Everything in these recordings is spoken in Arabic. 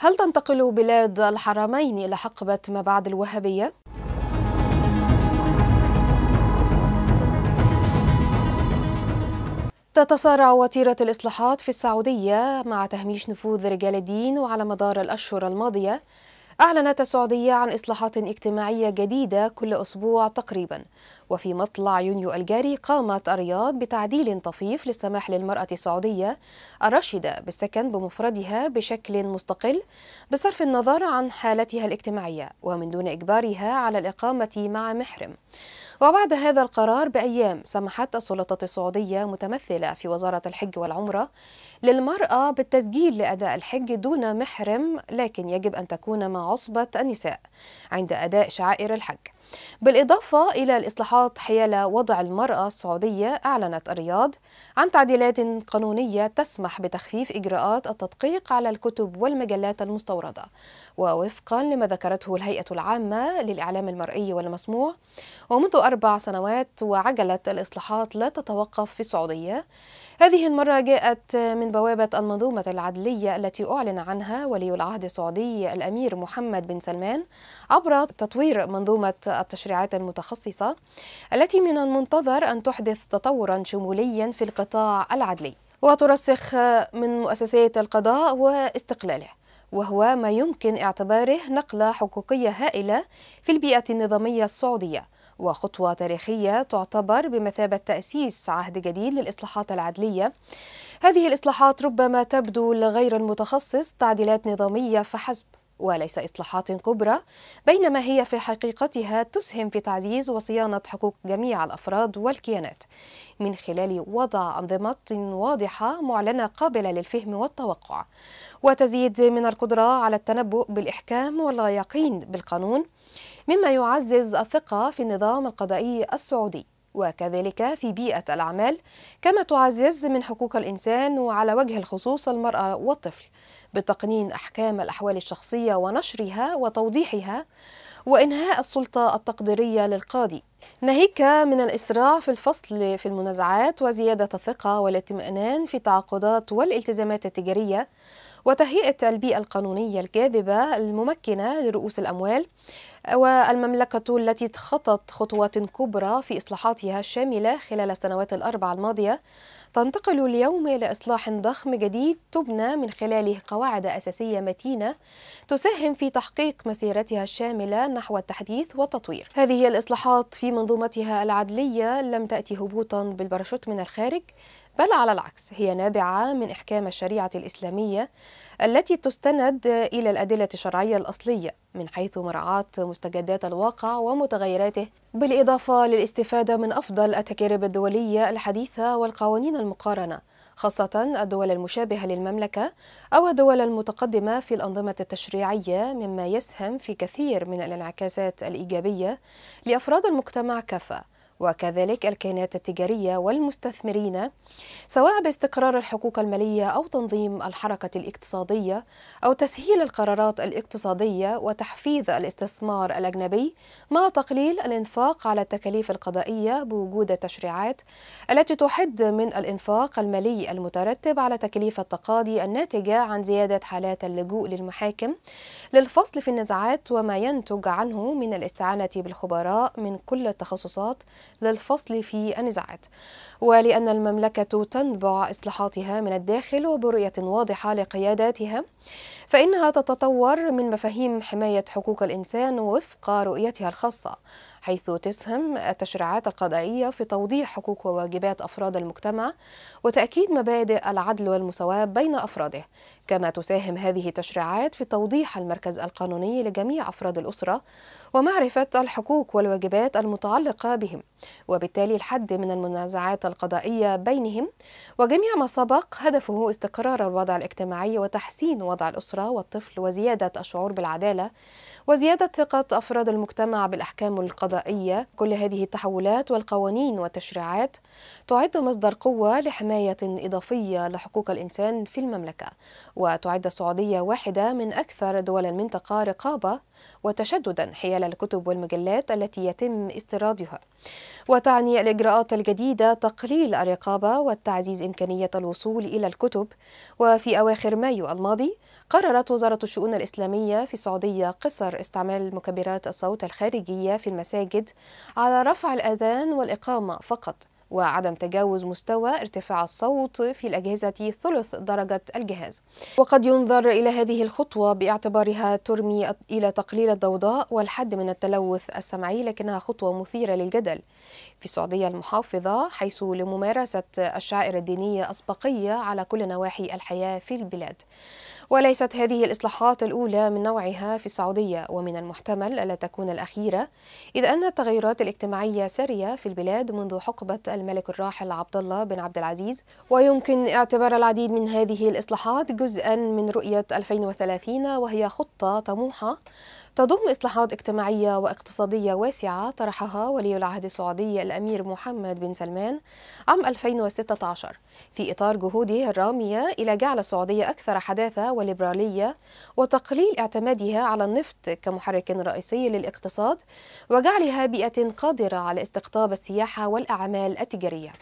هل تنتقل بلاد الحرمين إلى حقبة ما بعد الوهابية؟ تتسارع وتيرة الإصلاحات في السعودية مع تهميش نفوذ رجال الدين وعلى مدار الأشهر الماضية أعلنت السعودية عن إصلاحات اجتماعية جديدة كل أسبوع تقريبا وفي مطلع يونيو الجاري قامت الرياض بتعديل طفيف للسماح للمرأة السعودية الراشدة بالسكن بمفردها بشكل مستقل بصرف النظر عن حالتها الاجتماعية ومن دون إجبارها على الإقامة مع محرم وبعد هذا القرار بأيام سمحت السلطات السعودية متمثلة في وزارة الحج والعمرة للمرأة بالتسجيل لأداء الحج دون محرم لكن يجب أن تكون مع عصبة النساء عند أداء شعائر الحج بالإضافة إلى الإصلاحات حيال وضع المرأة السعودية أعلنت الرياض عن تعديلات قانونية تسمح بتخفيف إجراءات التدقيق على الكتب والمجلات المستوردة ووفقا لما ذكرته الهيئة العامة للإعلام المرئي والمسموع ومنذ أربع سنوات وعجلة الإصلاحات لا تتوقف في السعودية هذه المرة جاءت من بوابة المنظومة العدلية التي أعلن عنها ولي العهد السعودي الأمير محمد بن سلمان عبر تطوير منظومة التشريعات المتخصصة التي من المنتظر أن تحدث تطورا شموليا في القطاع العدلي وترسخ من مؤسسية القضاء واستقلاله وهو ما يمكن اعتباره نقلة حقوقية هائلة في البيئة النظامية السعودية وخطوة تاريخية تعتبر بمثابة تأسيس عهد جديد للإصلاحات العدلية هذه الإصلاحات ربما تبدو لغير المتخصص تعديلات نظامية فحسب وليس إصلاحات كبرى بينما هي في حقيقتها تسهم في تعزيز وصيانة حقوق جميع الأفراد والكيانات من خلال وضع أنظمة واضحة معلنة قابلة للفهم والتوقع وتزيد من القدرة على التنبؤ بالإحكام واليقين بالقانون مما يعزز الثقة في النظام القضائي السعودي وكذلك في بيئة الأعمال كما تعزز من حقوق الإنسان وعلى وجه الخصوص المرأة والطفل بتقنين أحكام الأحوال الشخصية ونشرها وتوضيحها وإنهاء السلطة التقديرية للقاضي ناهيك من الإسراع في الفصل في المنازعات وزيادة الثقة والاطمئنان في التعاقدات والالتزامات التجارية وتهيئة البيئة القانونية الجاذبة الممكنة لرؤوس الأموال والمملكة التي تخطت خطوات كبرى في إصلاحاتها الشاملة خلال السنوات الأربع الماضية تنتقل اليوم إلى إصلاح ضخم جديد تبنى من خلاله قواعد أساسية متينة تساهم في تحقيق مسيرتها الشاملة نحو التحديث والتطوير هذه الإصلاحات في منظومتها العدلية لم تأتي هبوطا بالبرشوت من الخارج بل على العكس هي نابعة من إحكام الشريعة الإسلامية التي تستند إلى الأدلة الشرعية الأصلية من حيث مراعاة مستجدات الواقع ومتغيراته بالإضافة للاستفادة من أفضل التجارب الدولية الحديثة والقوانين المقارنة خاصة الدول المشابهة للمملكة أو الدول المتقدمة في الأنظمة التشريعية مما يسهم في كثير من الانعكاسات الإيجابية لأفراد المجتمع كافة وكذلك الكيانات التجارية والمستثمرين سواء باستقرار الحقوق المالية أو تنظيم الحركة الاقتصادية أو تسهيل القرارات الاقتصادية وتحفيز الاستثمار الأجنبي مع تقليل الإنفاق على التكاليف القضائية بوجود التشريعات التي تحد من الإنفاق المالي المترتب على تكاليف التقاضي الناتجة عن زيادة حالات اللجوء للمحاكم للفصل في النزاعات وما ينتج عنه من الاستعانة بالخبراء من كل التخصصات للفصل في النزاعات ولأن المملكة تنبع إصلاحاتها من الداخل وبرؤية واضحة لقياداتها فإنها تتطور من مفاهيم حماية حقوق الإنسان وفق رؤيتها الخاصة حيث تسهم التشريعات القضائية في توضيح حقوق وواجبات أفراد المجتمع وتأكيد مبادئ العدل والمساواة بين أفراده كما تساهم هذه التشريعات في توضيح المركز القانوني لجميع أفراد الأسرة ومعرفة الحقوق والواجبات المتعلقة بهم وبالتالي الحد من المنازعات القضائية بينهم وجميع ما سبق هدفه استقرار الوضع الاجتماعي وتحسين وضع الأسرة الأسرة والطفل وزيادة الشعور بالعدالة وزيادة ثقة أفراد المجتمع بالأحكام القضائية كل هذه التحولات والقوانين والتشريعات تعد مصدر قوة لحماية إضافية لحقوق الإنسان في المملكة وتعد السعودية واحدة من أكثر دول المنطقة رقابة وتشددا حيال الكتب والمجلات التي يتم استيرادها وتعني الإجراءات الجديدة تقليل الرقابة والتعزيز إمكانية الوصول إلى الكتب وفي أواخر مايو الماضي قرر قررت وزارة الشؤون الإسلامية في السعودية قصر استعمال مكبرات الصوت الخارجية في المساجد على رفع الأذان والإقامة فقط وعدم تجاوز مستوى ارتفاع الصوت في الأجهزة ثلث درجة الجهاز وقد ينظر إلى هذه الخطوة باعتبارها ترمي إلى تقليل الضوضاء والحد من التلوث السمعي لكنها خطوة مثيرة للجدل في السعودية المحافظة حيث لممارسة الشعائر الدينية أسبقية على كل نواحي الحياة في البلاد وليست هذه الإصلاحات الأولى من نوعها في السعودية ومن المحتمل ألا تكون الأخيرة إذ أن التغيرات الاجتماعية سارية في البلاد منذ حقبة الملك الراحل عبد الله بن عبد العزيز ويمكن اعتبار العديد من هذه الإصلاحات جزءا من رؤية 2030 وهي خطة طموحة تضم إصلاحات اجتماعية واقتصادية واسعة طرحها ولي العهد السعودي الأمير محمد بن سلمان عام 2016 في إطار جهوده الرامية إلى جعل السعودية أكثر حداثة وليبرالية وتقليل اعتمادها على النفط كمحرك رئيسي للاقتصاد وجعلها بيئة قادرة على استقطاب السياحة والأعمال التجارية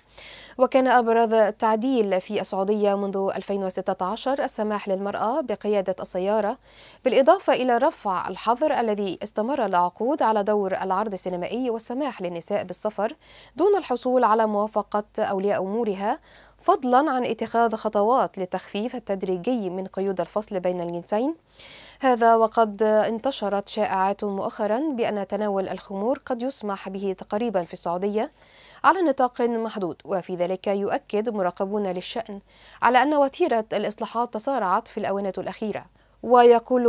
وكان أبرز التعديل في السعودية منذ 2016 السماح للمرأة بقيادة السيارة بالإضافة إلى رفع الحظر الذي استمر لعقود على دور العرض السينمائي والسماح للنساء بالسفر دون الحصول على موافقة أولياء أمورها فضلا عن اتخاذ خطوات للتخفيف التدريجي من قيود الفصل بين الجنسين هذا وقد انتشرت شائعات مؤخرا بأن تناول الخمور قد يسمح به تقريبا في السعودية على نطاق محدود وفي ذلك يؤكد مراقبون للشأن على أن وتيرة الإصلاحات تسارعت في الأونة الأخيرة ويقول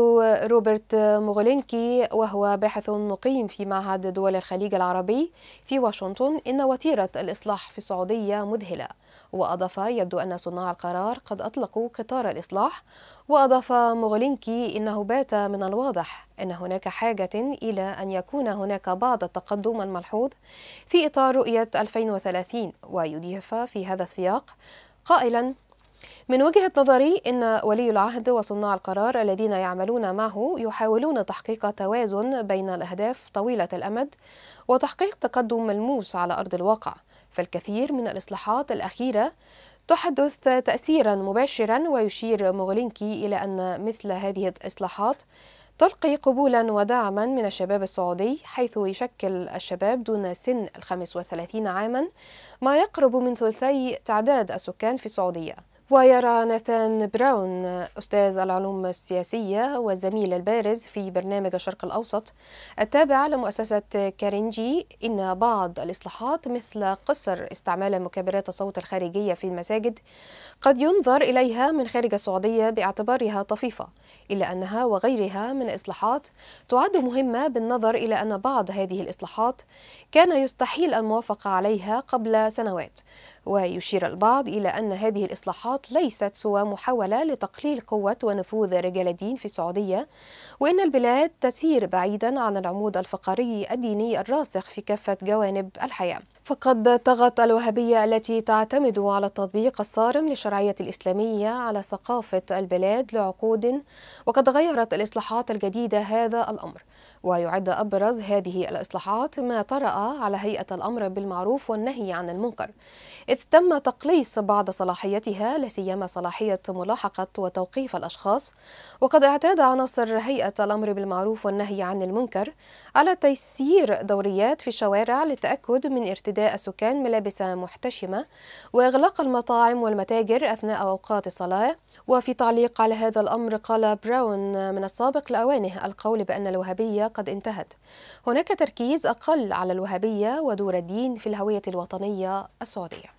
روبرت مغولينكي وهو باحث مقيم في معهد دول الخليج العربي في واشنطن إن وتيرة الإصلاح في السعودية مذهلة وأضاف يبدو أن صناع القرار قد أطلقوا قطار الإصلاح وأضاف مغلينكي إنه بات من الواضح أن هناك حاجة إلى أن يكون هناك بعض التقدم الملحوظ في إطار رؤية 2030 ويضيف في هذا السياق قائلا من وجهة نظري إن ولي العهد وصناع القرار الذين يعملون معه يحاولون تحقيق توازن بين الأهداف طويلة الأمد وتحقيق تقدم ملموس على أرض الواقع فالكثير من الإصلاحات الأخيرة تحدث تأثيرا مباشرا ويشير مغلينكي إلى أن مثل هذه الإصلاحات تلقي قبولا ودعما من الشباب السعودي حيث يشكل الشباب دون سن الخمس وثلاثين عاما ما يقرب من ثلثي تعداد السكان في السعودية ويرى ناثان براون أستاذ العلوم السياسية والزميل البارز في برنامج الشرق الأوسط التابع لمؤسسة كارنجي إن بعض الإصلاحات مثل قصر استعمال مكبرات الصوت الخارجية في المساجد قد ينظر إليها من خارج السعودية باعتبارها طفيفة إلا أنها وغيرها من إصلاحات تعد مهمة بالنظر إلى أن بعض هذه الإصلاحات كان يستحيل الموافقة عليها قبل سنوات ويشير البعض إلى أن هذه الإصلاحات ليست سوى محاولة لتقليل قوة ونفوذ رجال الدين في السعودية وإن البلاد تسير بعيدا عن العمود الفقري الديني الراسخ في كافة جوانب الحياة فقد طغت الوهابية التي تعتمد على التطبيق الصارم للشرعية الإسلامية على ثقافة البلاد لعقود وقد غيرت الإصلاحات الجديدة هذا الأمر ويعد أبرز هذه الإصلاحات ما طرأ على هيئة الأمر بالمعروف والنهي عن المنكر إذ تم تقليص بعض صلاحيتها لسيما صلاحية ملاحقة وتوقيف الأشخاص وقد اعتاد عناصر هيئة الأمر بالمعروف والنهي عن المنكر على تيسير دوريات في الشوارع للتأكد من ارتداء ارتداء السكان ملابس محتشمة وإغلاق المطاعم والمتاجر أثناء أوقات الصلاة وفي تعليق على هذا الأمر قال براون من السابق لأوانه القول بأن الوهابية قد انتهت هناك تركيز أقل على الوهابية ودور الدين في الهوية الوطنية السعودية